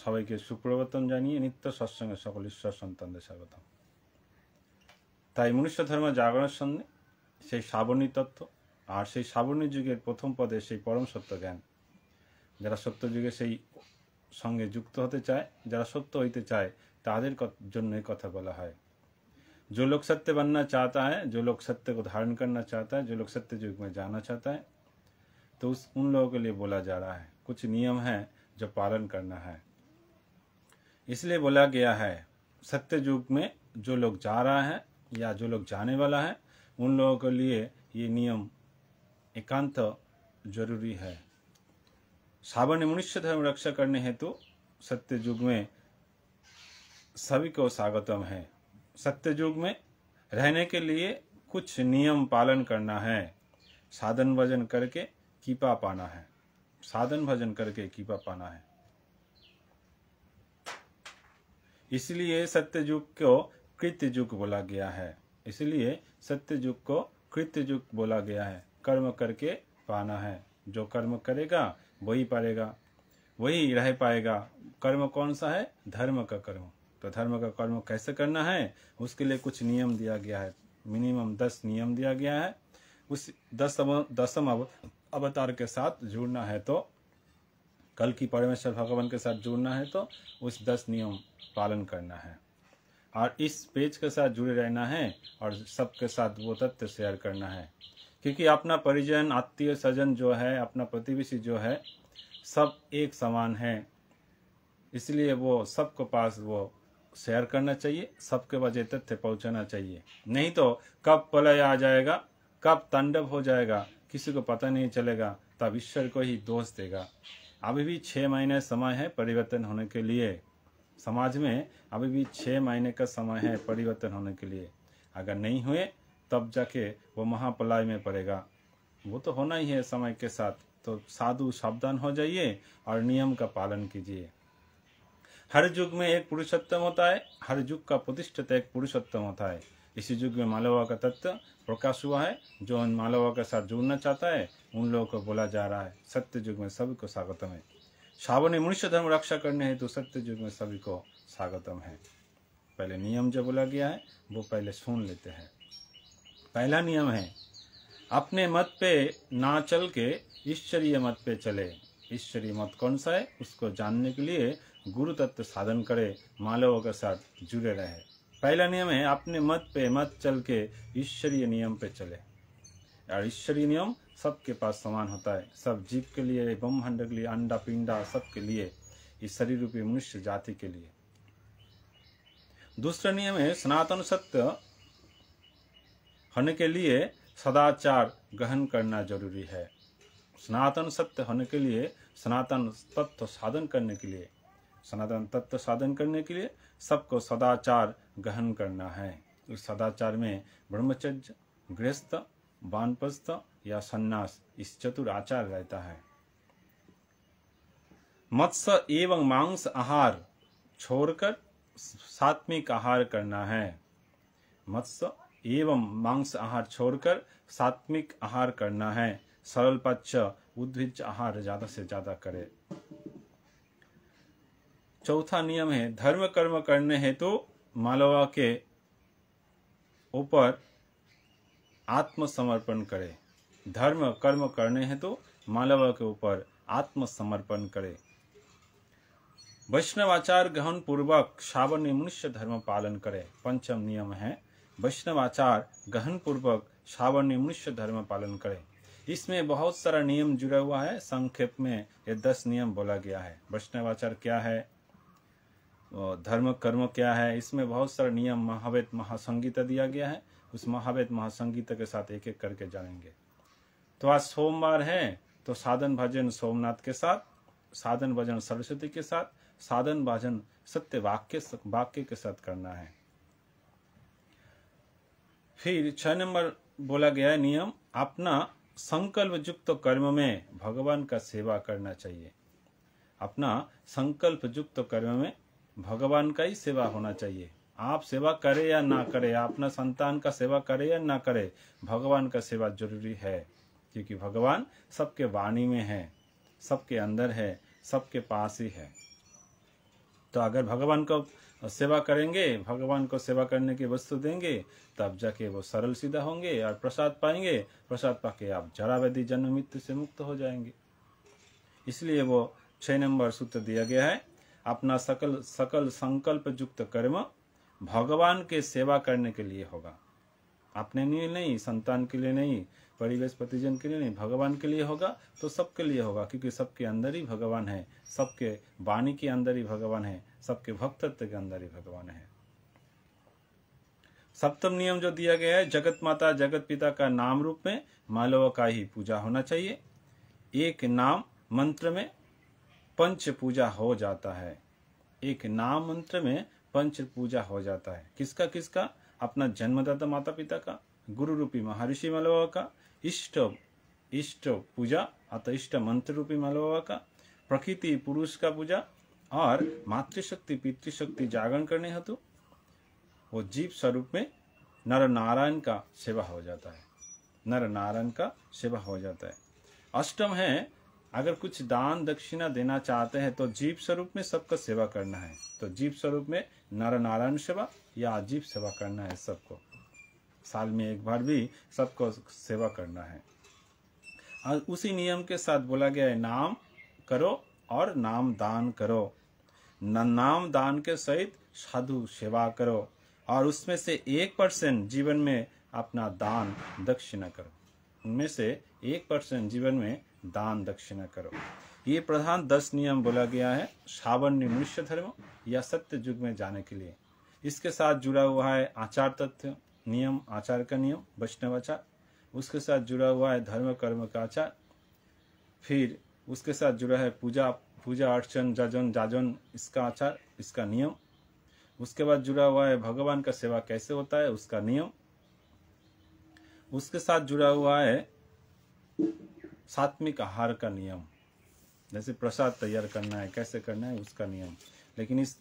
সবাইকে সুপ্রবর্তন জানিয়ে নিত্য সৎসঙ্গে সকল ঈশ্বর সন্তানদের স্বাগত তাই মনুষ্য ধর্ম জাগরণের সঙ্গে সেই শ্রাবণী তত্ত্ব আর সেই শ্রাবণী যুগের প্রথম পদে সেই পরম সত্য জ্ঞান যারা সত্য যুগে সেই সঙ্গে যুক্ত হতে চায় যারা সত্য হইতে চায় তাদের জন্য এই কথা বলা হয় जो लोग सत्य চা তা হয় যে লোক सत्य কো ধারণ করনা चाहता है যে লোক सत्य যুগ মে জানা चाहता है तो उस उन लोगों के लिए बोला जा रहा है कुछ नियम जो पालन करना है इसलिए बोला गया है सत्य युग में जो लोग जा रहा है या जो लोग जाने वाला है उन लोगों के लिए ये नियम एकांत जरूरी है सावन मनुष्य धर्म रक्षा करने हेतु तो सत्य युग में सभी को स्वागतम है सत्य युग में रहने के लिए कुछ नियम पालन करना है साधन वजन करके कीपा पाना है साधन भजन करके कीपा पाना है इसलिए सत्य युग को कृत्य युग बोला गया है इसलिए सत्य युग को कृत्य युग बोला गया है कर्म करके पाना है जो कर्म करेगा वही पाएगा वही रह पाएगा कर्म कौन सा है धर्म का कर्म तो धर्म का कर्म कैसे करना है उसके लिए कुछ नियम दिया गया है मिनिमम दस नियम दिया गया है उस दस दसम अव, अवतार के साथ जुड़ना है तो कल की परमेश्वर भगवान के साथ जुड़ना है तो उस दस नियम पालन करना है और इस पेज के साथ जुड़े रहना है और सबके साथ वो तथ्य शेयर करना है क्योंकि अपना परिजन आत्मीय सजन जो है अपना प्रतिवेशी जो है सब एक समान है इसलिए वो सबके पास वो शेयर करना चाहिए सबके वजह तथ्य पहुंचाना चाहिए नहीं तो कब पलय आ जाएगा कब तांडव हो जाएगा किसी को पता नहीं चलेगा तब ईश्वर को ही दोष देगा अभी भी छः महीने समय है परिवर्तन होने के लिए समाज में अभी भी छः महीने का समय है परिवर्तन होने के लिए अगर नहीं हुए तब जाके वो महापलाय में पड़ेगा वो तो होना ही है समय के साथ तो साधु सावधान हो जाइए और नियम का पालन कीजिए हर युग में एक पुरुषोत्तम होता है हर युग का प्रतिष्ठित एक पुरुषोत्तम होता है इसी युग में मालवा का तत्व प्रकाश हुआ है जो उन मालवा के साथ जुड़ना चाहता है उन लोगों को बोला जा रहा है सत्य युग में सभी को स्वागतम है श्रावणी मनुष्य धर्म रक्षा करने हेतु तो सत्य युग में सभी को स्वागतम है पहले नियम जो बोला गया है वो पहले सुन लेते हैं पहला नियम है अपने मत पे ना चल के ईश्वरीय मत पे चले ईश्वरीय मत कौन सा है उसको जानने के लिए गुरु तत्व साधन करे मालवों के साथ जुड़े रहे पहला नियम है अपने मत पे मत चल के ईश्वरीय नियम पे चले और ईश्वरीय नियम सबके पास समान होता है सब जीव के लिए ब्रह्मांड के लिए अंडा पिंडा सबके लिए इस शरीर रूपी मनुष्य जाति के लिए दूसरा नियम है सनातन सत्य होने के लिए सदाचार ग्रहण करना जरूरी है सनातन सत्य होने के लिए सनातन तत्व साधन करने के लिए सनातन तत्व साधन करने के लिए सबको सदाचार ग्रहण करना है उस सदाचार में ब्रह्मचर्य गृहस्थ वानप्रस्थ या सन्यास इस चतुर आचार रहता है मत्स्य एवं मांस आहार छोड़कर सात्विक आहार करना है मत्स्य एवं मांस आहार छोड़कर सात्विक आहार करना है सरल पक्ष उद्भिज आहार ज्यादा से ज्यादा करे चौथा नियम है धर्म कर्म करने हेतु तो मालवा के ऊपर आत्मसमर्पण करें धर्म कर्म करने हैं तो मालवा के ऊपर आत्मसमर्पण करें वैष्णवाचार ग्रहण पूर्वक श्रावण मनुष्य धर्म पालन करें पंचम नियम है वैष्णवाचार ग्रहण पूर्वक श्रावण मनुष्य धर्म पालन करें इसमें बहुत सारा नियम जुड़ा हुआ है संक्षेप में ये दस नियम बोला गया है वैष्णवाचार क्या है धर्म कर्म क्या है इसमें बहुत सारा नियम महावेद महासंगीता दिया गया है उस महावेद महासंगीता के साथ एक एक करके जानेंगे तो आज सोमवार है तो साधन भजन सोमनाथ के साथ साधन भजन सरस्वती के साथ साधन भजन सत्य वाक्य वाक्य के साथ करना है फिर छह नंबर बोला गया है नियम अपना संकल्प युक्त कर्म में भगवान का सेवा करना चाहिए अपना संकल्प युक्त कर्म में भगवान का ही सेवा होना चाहिए आप सेवा करें या ना करें अपना संतान का सेवा करें या ना करें भगवान का सेवा जरूरी है क्योंकि भगवान सबके वाणी में है सबके अंदर है सबके पास ही है तो अगर भगवान को सेवा करेंगे भगवान को सेवा करने की वस्तु देंगे तब जाके वो सरल सीधा होंगे और प्रसाद पाएंगे प्रसाद पाके आप जरा व्याधि जन्म मृत्यु से मुक्त हो जाएंगे इसलिए वो छह नंबर सूत्र दिया गया है अपना सकल सकल संकल्प युक्त कर्म भगवान के सेवा करने के लिए होगा अपने लिए नहीं संतान के लिए नहीं परिवेश प्रतिजन के लिए नहीं भगवान के लिए होगा तो सबके लिए होगा क्योंकि सबके अंदर ही भगवान है सबके वाणी के अंदर ही भगवान है सबके भक्तत्व के अंदर ही भगवान है सप्तम नियम जो दिया गया है जगत माता जगत पिता का नाम रूप में मालव का ही पूजा होना चाहिए एक नाम मंत्र में पंच पूजा हो जाता है एक नाम मंत्र में पंच पूजा हो जाता है किसका किसका अपना जन्मदाता माता पिता का गुरु रूपी महर्षि मलबाबा का इष्ट इष्ट पूजा अथ इष्ट मंत्र रूपी मलबाबा का प्रकृति पुरुष का पूजा और मातृशक्ति पितृशक्ति जागरण करने हेतु वो जीव स्वरूप में नर नारायण का सेवा हो जाता है नर नारायण का सेवा हो जाता है अष्टम है अगर कुछ दान दक्षिणा देना चाहते हैं तो जीव स्वरूप में सबका सेवा करना है तो जीव स्वरूप में नर नारायण सेवा या अजीब सेवा करना है सबको साल में एक बार भी सबको सेवा करना है और उसी नियम के साथ बोला गया है नाम करो और नाम दान करो नाम दान के सहित साधु सेवा करो और उसमें से एक परसेंट जीवन में अपना दान दक्षिणा करो उनमें से एक परसेंट जीवन में दान दक्षिणा करो ये प्रधान दस नियम बोला गया है श्रावण मनुष्य धर्म या सत्य युग में जाने के लिए इसके साथ जुड़ा हुआ है आचार तथ्य नियम आचार का नियम वैष्णव आचार उसके साथ जुड़ा हुआ है धर्म कर्म का आचार फिर उसके साथ जुड़ा है पूजा पूजा अर्चन जाजन जाजन इसका आचार इसका नियम उसके बाद जुड़ा हुआ है भगवान का सेवा कैसे होता है उसका नियम उसके साथ जुड़ा हुआ है सात्विक आहार का नियम जैसे प्रसाद तैयार करना है कैसे करना है उसका नियम लेकिन इस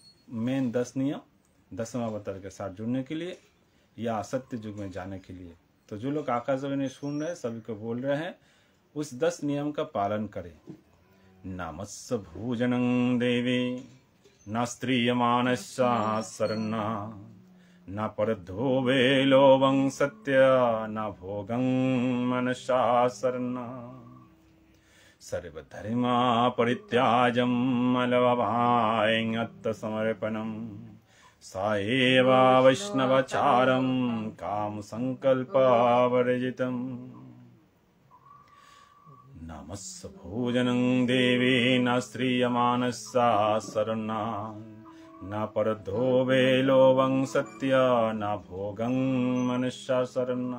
मेन दस नियम दसवा अवतर के साथ जुड़ने के लिए या असत्य युग में जाने के लिए तो जो लोग आकाशवाणी सुन रहे सभी को बोल रहे हैं उस दस नियम का पालन करें नामस्स भोजन देवी न मानसा शरणा न परद्धो वेलोवं सत्य न भोगं मनशासर्णा सर्वधर्मा परित्याजं मलवभायत्तसमर्पणम् सा एवा वैष्णवचारं कामसङ्कल्पावर्जितम् नमस्स भोजनं देवी न श्रीयमानः शरणा न परधो वेलो वंसत्या सत्या न भोगं मनुष्यासरण